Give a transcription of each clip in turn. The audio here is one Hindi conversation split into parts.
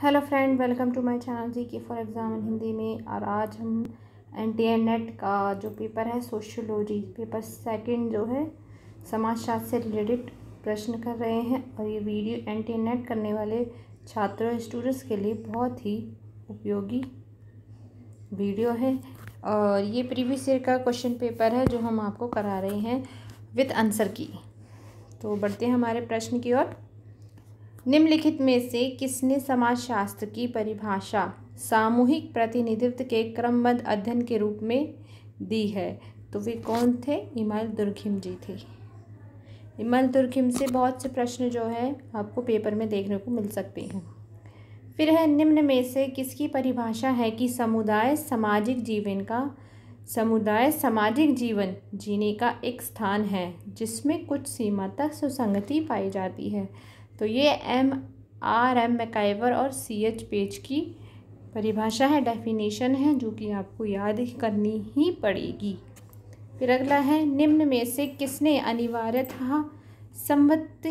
hello friend welcome to my channel G K for exam Hindi में और आज हम एन टी एन नेट का जो पेपर है सोशोलॉजी पेपर सेकंड जो है समाजशास्त्र से रिलेटेड प्रश्न कर रहे हैं और ये वीडियो एन टी एन नेट करने वाले छात्रों स्टूडेंट्स के लिए बहुत ही उपयोगी वीडियो है और ये प्रीवियस ईयर का क्वेश्चन पेपर है जो हम आपको करा रहे हैं विथ आंसर की तो बढ़ते हैं हमारे प्रश्न की ओर निम्नलिखित में से किसने समाजशास्त्र की परिभाषा सामूहिक प्रतिनिधित्व के क्रमबद्ध अध्ययन के रूप में दी है तो वे कौन थे इमाल दुर्खिम जी थे इमाल दुर्खिम से बहुत से प्रश्न जो है आपको पेपर में देखने को मिल सकते हैं फिर है निम्न में से किसकी परिभाषा है कि समुदाय सामाजिक जीवन का समुदाय सामाजिक जीवन जीने का एक स्थान है जिसमें कुछ सीमा तक सुसंगति पाई जाती है तो ये एम आर एम मैकाइवर और सी एच पेज की परिभाषा है डेफिनेशन है जो कि आपको याद करनी ही पड़ेगी फिर अगला है निम्न में से किसने था संवत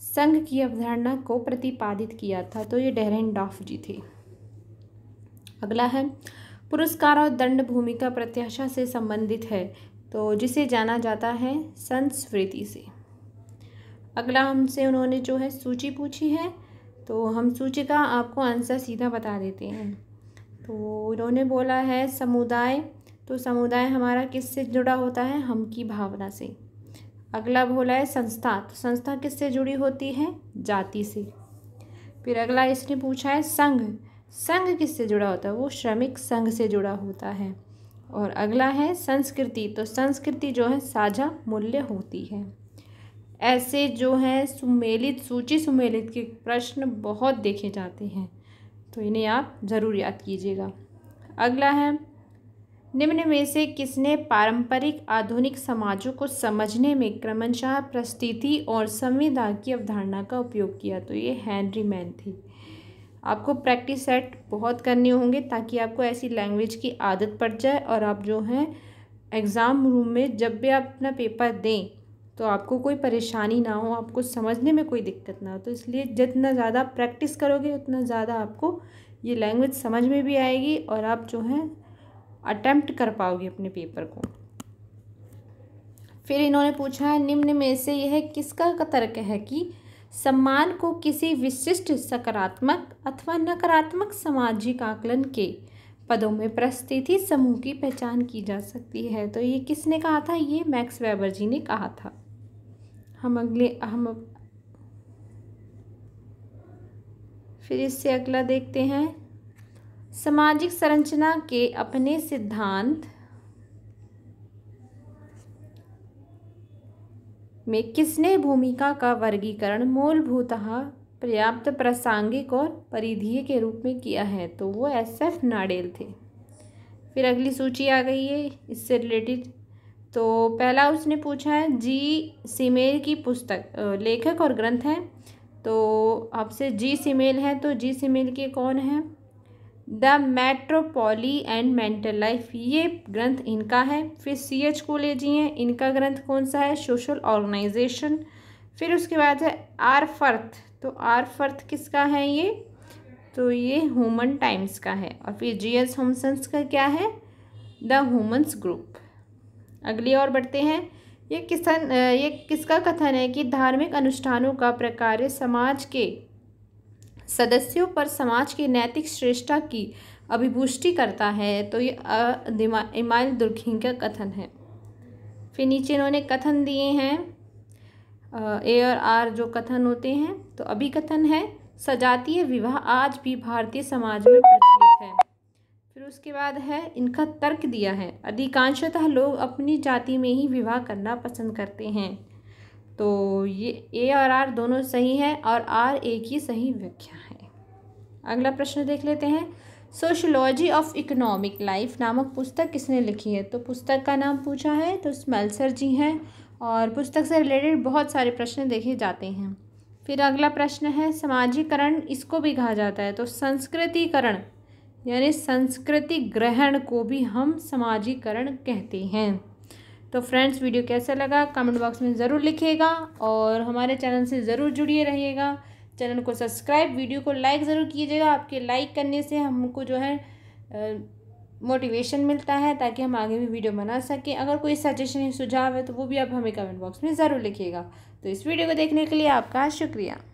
संघ की अवधारणा को प्रतिपादित किया था तो ये डेरेन डॉफ जी थे अगला है पुरस्कार और दंड भूमिका प्रत्याशा से संबंधित है तो जिसे जाना जाता है संस्कृति से अगला हमसे उन्होंने जो है सूची पूछी है तो हम सूची का आपको आंसर सीधा बता देते हैं तो उन्होंने बोला है समुदाय तो समुदाय हमारा किससे जुड़ा होता है हम की भावना से अगला बोला है संस्था तो संस्था किससे जुड़ी होती है जाति से फिर अगला इसने पूछा है संघ संघ किससे जुड़ा होता है वो श्रमिक संघ से जुड़ा होता है और अगला है संस्कृति तो संस्कृति जो है साझा मूल्य होती है ऐसे जो हैं सुमेलित सूची सुमेलित के प्रश्न बहुत देखे जाते हैं तो इन्हें आप ज़रूर याद कीजिएगा अगला है निम्न में से किसने पारंपरिक आधुनिक समाजों को समझने में क्रमशः प्रस्थिति और संविदा की अवधारणा का उपयोग किया तो ये हैंनरी मैन थी आपको प्रैक्टिस सेट बहुत करने होंगे ताकि आपको ऐसी लैंग्वेज की आदत पड़ जाए और आप जो हैं एग्ज़ाम रूम में जब भी आप अपना पेपर दें तो आपको कोई परेशानी ना हो आपको समझने में कोई दिक्कत ना हो तो इसलिए जितना ज़्यादा प्रैक्टिस करोगे उतना ज़्यादा आपको ये लैंग्वेज समझ में भी आएगी और आप जो हैं अटैम्प्ट कर पाओगे अपने पेपर को फिर इन्होंने पूछा है निम्न में से यह किसका तर्क है कि सम्मान को किसी विशिष्ट सकारात्मक अथवा नकारात्मक सामाजिक आकलन के पदों में प्रस्थिति समूह की पहचान की जा सकती है तो ये किसने कहा था ये मैक्स वेबर जी ने कहा था हम अगले हम फिर इससे अगला देखते हैं सामाजिक संरचना के अपने सिद्धांत में किसने भूमिका का वर्गीकरण मूलभूत पर्याप्त प्रासंगिक और परिधीय के रूप में किया है तो वो एस एफ नाडेल थे फिर अगली सूची आ गई है इससे रिलेटेड तो पहला उसने पूछा है जी सिमेल की पुस्तक लेखक और ग्रंथ हैं तो आपसे जी सिमेल है तो जी सिमेल के कौन हैं the metropolis and mental life ये ग्रंथ इनका है फिर सी एच जी हैं इनका ग्रंथ कौन सा है सोशल ऑर्गेनाइजेशन फिर उसके बाद है आर फर्थ तो आर फर्थ किसका है ये तो ये ह्यूमन टाइम्स का है और फिर जी एस होमसन्स का क्या है द ह्यूमन्स ग्रुप अगली ओर बढ़ते हैं ये किसन ये किसका कथन है कि धार्मिक अनुष्ठानों का प्रकार समाज के सदस्यों पर समाज की नैतिक श्रेष्ठता की अभिपुष्टि करता है तो ये इमाइल दुर्खिंग का कथन है फिर नीचे इन्होंने कथन दिए हैं ए और आर जो कथन होते हैं तो अभी कथन है सजातीय विवाह आज भी भारतीय समाज में उसके बाद है इनका तर्क दिया है अधिकांशतः लोग अपनी जाति में ही विवाह करना पसंद करते हैं तो ये ए और आर दोनों सही है और आर ए की सही व्याख्या है अगला प्रश्न देख लेते हैं सोशोलॉजी ऑफ इकोनॉमिक लाइफ नामक पुस्तक किसने लिखी है तो पुस्तक का नाम पूछा है तो स्मेल्सर जी हैं और पुस्तक से रिलेटेड बहुत सारे प्रश्न देखे जाते हैं फिर अगला प्रश्न है समाजीकरण इसको भी कहा जाता है तो संस्कृतिकरण यानी संस्कृति ग्रहण को भी हम समाजीकरण कहते हैं तो फ्रेंड्स वीडियो कैसा लगा कमेंट बॉक्स में ज़रूर लिखेगा और हमारे चैनल से ज़रूर जुड़िए रहिएगा चैनल को सब्सक्राइब वीडियो को लाइक ज़रूर कीजिएगा आपके लाइक करने से हमको जो है मोटिवेशन मिलता है ताकि हम आगे भी वीडियो बना सकें अगर कोई सजेशन या सुझाव है तो वो भी आप हमें कमेंट बॉक्स में ज़रूर लिखिएगा तो इस वीडियो को देखने के लिए आपका शुक्रिया